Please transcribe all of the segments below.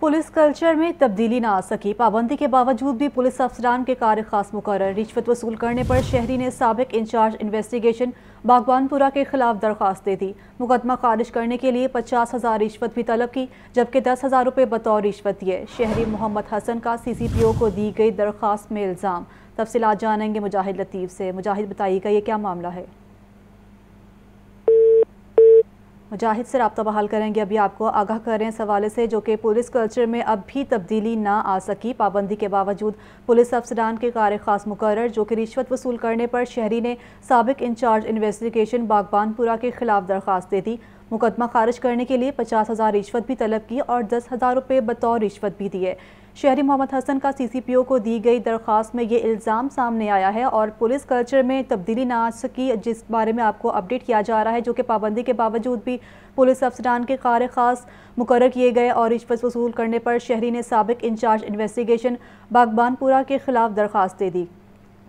police culture में तब्दीली ना आ सकी पाबंदी के बावजूद भी पुलिस अफसरान के कार्य खास मुकर रिश्वत वसूल करने पर शहरी ने सबक इंचार्ज इन्वेस्टिगेशन बागवानपुरा के खिलाफ दरख्वास्त दे दी मुकदमा खारिज करने के लिए पचास हज़ार रिश्वत भी तलब की जबकि दस हज़ार रुपये बतौर रिश्वत दिए शहरी मोहम्मद हसन का सी सी पी ओ को दी गई दरख्वास्त में इल्ज़ाम तफसलत जानेंगे मुजाहिद लतीफ़ से मुजाहिद बताइएगा ये क्या मामला है मुजाहिद से रबता बहाल करेंगे अभी आपको आगाह कर रहे हैं इस हवाले से जो कि पुलिस कल्चर में अब भी तब्दीली ना आ सकी पाबंदी के बावजूद पुलिस अफसरान के कार खास मुकर जो कि रिश्वत वसूल करने पर शहरी ने सबक इंचार्ज इन्वेस्टिगेशन बागबानपुरा के खिलाफ दरख्वास्त दे दी मुकदमा खारिज करने के लिए पचास हज़ार रिश्वत भी तलब की और दस हज़ार रुपये बतौर रिश्वत भी दिए शहरी मोहम्मद हसन का सीसीपीओ को दी गई दरख्वास्त में ये इल्ज़ाम सामने आया है और पुलिस कल्चर में तब्दीली ना आ सकी जिस बारे में आपको अपडेट किया जा रहा है जो कि पाबंदी के बावजूद भी पुलिस अफसरान के कार खास मुकर किए गए और रिश्वत वसूल करने पर शहरी ने सबक इंचार्ज इन्वेस्टिगेशन बागबानपुरा के खिलाफ दरख्वास्त दे दी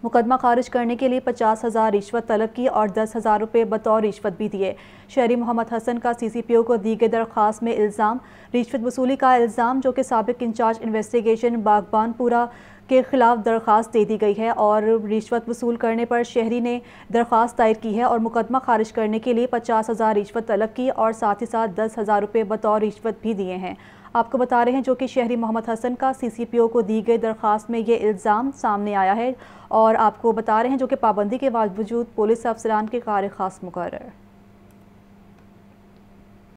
मुकदमा खारिज करने के लिए पचास हज़ार रिश्वत तलब की और दस हज़ार रुपये बतौर रिश्वत भी दिए शहरी मोहम्मद हसन का सी सी पी ओ को दी गई दरख्वास्त में इल्ज़ाम रिश्वत वसूली का इल्ज़ाम जो कि सबक इंचार्ज इन्वेस्टिगेशन बागबानपुरा के ख़िलाफ़ दरख्वास्त दे दी गई है और रिश्वत वसूल करने पर शहरी ने दरख्वास्त दायर की है और मुकदमा खारिज करने के लिए पचास हज़ार रिश्वत तलब की और साथ ही साथ दस हज़ार रुपये बतौर रिश्वत भी दिए हैं आपको बता रहे हैं जो कि शहरी मोहम्मद हसन का सीसीपीओ को दी गई दरख्वास्त में ये इल्ज़ाम सामने आया है और आपको बता रहे हैं जो कि पाबंदी के बावजूद पुलिस अफसरान के कार खास मुकर